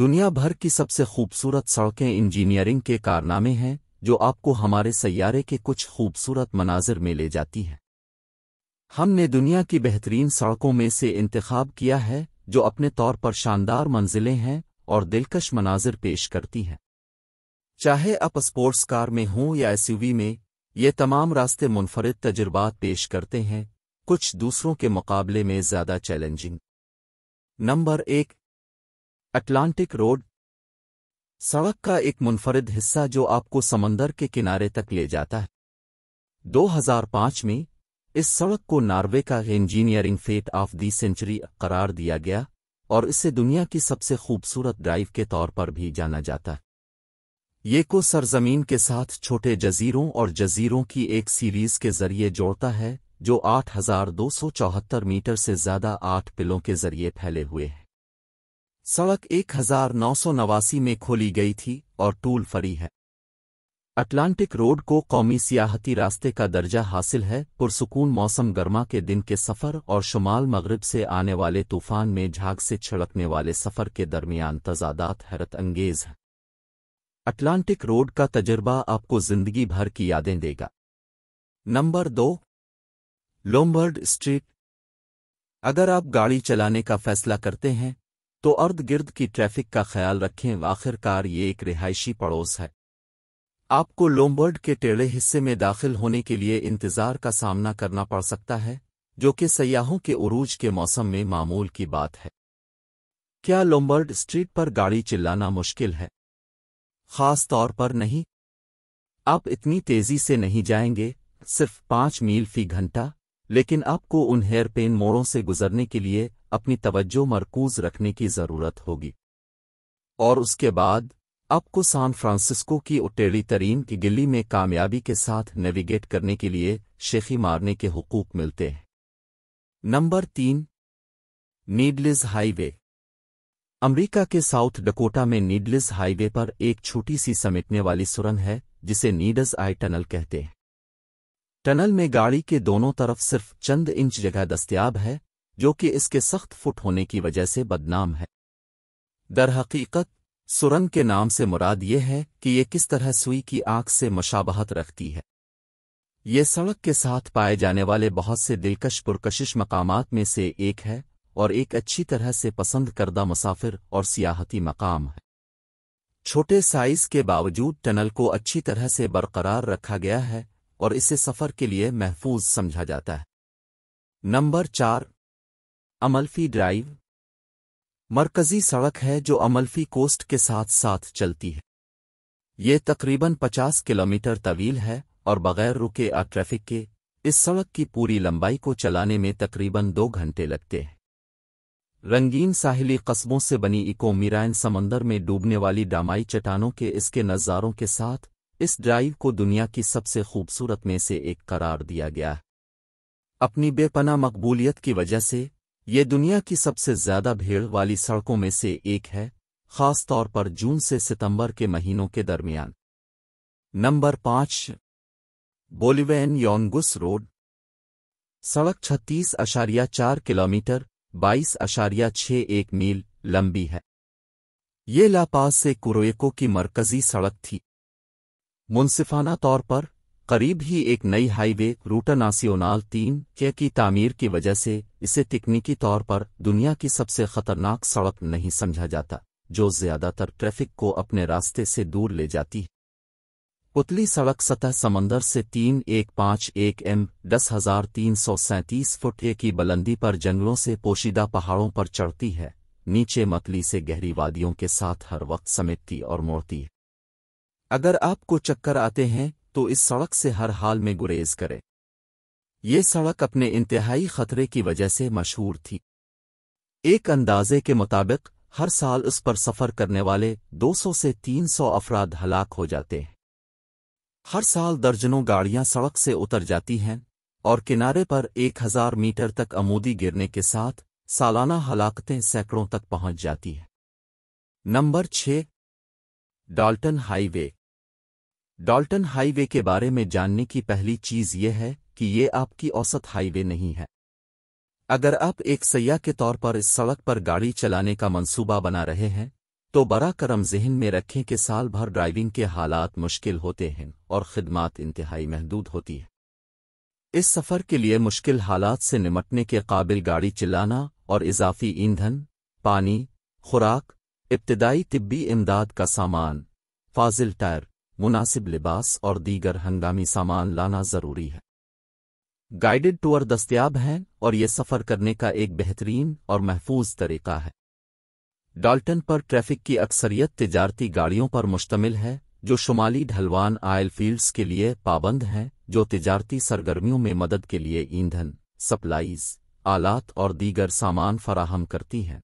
दुनिया भर की सबसे खूबसूरत सड़कें इंजीनियरिंग के कारनामे हैं जो आपको हमारे सैारे के कुछ खूबसूरत मनाजिर में ले जाती हैं हमने दुनिया की बेहतरीन सड़कों में से इंतखब किया है जो अपने तौर पर शानदार मंजिलें हैं और दिलकश मनाजिर पेश करती हैं चाहे आप स्पोर्ट्स कार में हों या एसयूवी में ये तमाम रास्ते मुनफरद तजुर्बात पेश करते हैं कुछ दूसरों के मुकाबले में ज़्यादा चैलेंजिंग नंबर एक अटलांटिक रोड सड़क का एक मुनफरद हिस्सा जो आपको समंदर के किनारे तक ले जाता है 2005 में इस सड़क को नार्वे का engineering feat of the century करार दिया गया और इसे दुनिया की सबसे खूबसूरत ड्राइव के तौर पर भी जाना जाता है ये को सरजमीन के साथ छोटे जजीरों और जजीरों की एक सीरीज के जरिए जोड़ता है जो 8,274 मीटर से ज्यादा आठ पिलों के जरिए फैले हुए हैं सड़क एक हजार नौ सौ नवासी में खोली गई थी और टूल फरी है अटलांटिक रोड को कौमी सियाहती रास्ते का दर्जा हासिल है पुरसकून मौसम गर्मा के दिन के सफ़र और शुमाल मगरब से आने वाले तूफान में झाग से छिड़कने वाले सफ़र के दरमियान तजादात हैरत अंगेज हैं अटलांटिक रोड का तजर्बा आपको ज़िंदगी भर की यादें देगा नंबर दो लोम्बर्ड स्ट्रीट अगर आप गाड़ी चलाने का फैसला करते हैं तो अर्द गिर्द की ट्रैफिक का ख्याल रखें आखिरकार ये एक रिहायशी पड़ोस है आपको लोम्बर्ड के टेढ़े हिस्से में दाखिल होने के लिए इंतजार का सामना करना पड़ सकता है जो कि सयाहों के उरूज के मौसम में मामूल की बात है क्या लोम्बर्ड स्ट्रीट पर गाड़ी चिल्लाना मुश्किल है खास तौर पर नहीं आप इतनी तेजी से नहीं जाएंगे सिर्फ पांच मील फी घंटा लेकिन आपको उन हेयर पेन मोड़ों से गुजरने के लिए अपनी तवज्जो मरकूज रखने की ज़रूरत होगी और उसके बाद आपको सान फ्रांसिस्को की उटेड़ी तरीन की गिल्ली में कामयाबी के साथ नेविगेट करने के लिए शेखी मारने के हकूक मिलते हैं नंबर तीन नीडलिस हाईवे अमेरिका के साउथ डकोटा में नीडलिस हाईवे पर एक छोटी सी समेटने वाली सुरंग है जिसे नीडस आई टनल कहते हैं टनल में गाड़ी के दोनों तरफ सिर्फ चंद इंच जगह दस्तियाब है जो कि इसके सख्त फुट होने की वजह से बदनाम है दरहकीकत सुरंग के नाम से मुराद ये है कि ये किस तरह सुई की आंख से मशाबहत रखती है ये सड़क के साथ पाए जाने वाले बहुत से दिलकश पुरकशिश मकामात में से एक है और एक अच्छी तरह से पसंद करदा मुसाफिर और सियाहती मकाम है छोटे साइज के बावजूद टनल को अच्छी तरह से बरकरार रखा गया है और इसे सफ़र के लिए महफूज समझा जाता है नंबर चार अमल्फी ड्राइव मरकज़ी सड़क है जो अमल्फी कोस्ट के साथ साथ चलती है ये तकरीबन 50 किलोमीटर तवील है और बगैर रुके आ ट्रैफिक के इस सड़क की पूरी लंबाई को चलाने में तकरीबन दो घंटे लगते हैं रंगीन साहिली कस्बों से बनी इको मीराइन समंदर में डूबने वाली डामाई चट्टानों के इसके नज़ारों के साथ इस ड्राइव को दुनिया की सबसे खूबसूरत में से एक करार दिया गया अपनी बेपना मकबूलियत की वजह से ये दुनिया की सबसे ज्यादा भीड़ वाली सड़कों में से एक है खास तौर पर जून से सितंबर के महीनों के दरमियान नंबर पांच बोलिवेन योंगुस रोड सड़क छत्तीस अशारिया चार किलोमीटर बाईस अशारिया छह एक मील लंबी है ये लापास से कुरोएको की मरकजी सड़क थी मुनसिफाना तौर पर करीब ही एक नई हाईवे रूटा नासियोनाल तीन के की तामीर की वजह से इसे तकनीकी तौर पर दुनिया की सबसे खतरनाक सड़क नहीं समझा जाता जो ज्यादातर ट्रैफिक को अपने रास्ते से दूर ले जाती है पुतली सड़क सतह समंदर से तीन एक पाँच एक एम दस हजार तीन सौ सैंतीस फुट ए की बुलंदी पर जंगलों से पोशीदा पहाड़ों पर चढ़ती है नीचे मतली से गहरी वादियों के साथ हर वक्त समेटती और मोड़ती है अगर आपको चक्कर आते हैं तो इस सड़क से हर हाल में गुरेज करें ये सड़क अपने इंतहाई खतरे की वजह से मशहूर थी एक अंदाजे के मुताबिक हर साल उस पर सफ़र करने वाले 200 से 300 अफराद हलाक हो जाते हैं हर साल दर्जनों गाड़ियां सड़क से उतर जाती हैं और किनारे पर 1000 मीटर तक अमूदी गिरने के साथ सालाना हलाकतें सैकड़ों तक पहुंच जाती हैं नंबर छः डाल्टन हाईवे डाल्टन हाईवे के बारे में जानने की पहली चीज़ यह है कि ये आपकी औसत हाईवे नहीं है अगर आप एक सयाह के तौर पर इस सड़क पर गाड़ी चलाने का मंसूबा बना रहे हैं तो बरा करम जहन में रखें कि साल भर ड्राइविंग के हालात मुश्किल होते हैं और खिदमत इंतहाई महदूद होती है इस सफ़र के लिए मुश्किल हालात से निमटने के काबिल गाड़ी चलाना और इजाफी ईंधन पानी खुराक इब्तदाई तिब्बी इमदाद का सामान फाजिल टायर मुनासिब लिबास और दीगर हंगामी सामान लाना ज़रूरी है गाइडेड टूर दस्तियाब हैं और ये सफ़र करने का एक बेहतरीन और महफूज तरीका है डाल्टन पर ट्रैफिक की अक्सरियत तिजारती गाड़ियों पर मुश्तमिल है जो शुमाली ढलवान आयल फील्ड्स के लिए पाबंद हैं जो तिजारती सरगर्मियों में मदद के लिए ईंधन सप्लाईज आलात और दीगर सामान फराहम करती हैं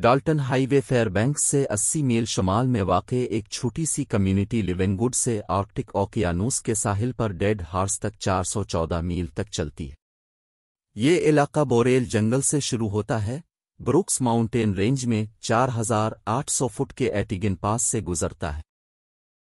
डाल्टन हाईवे फेयरबैंक से 80 मील शुमाल में वाक़ एक छोटी सी कम्युनिटी लिविंगवुड से आर्कटिक ओकियानूस के साहिल पर डेड हार्स तक 414 मील तक चलती है ये इलाका बोरेल जंगल से शुरू होता है ब्रुक्स माउंटेन रेंज में 4,800 फुट के एटिगिन पास से गुजरता है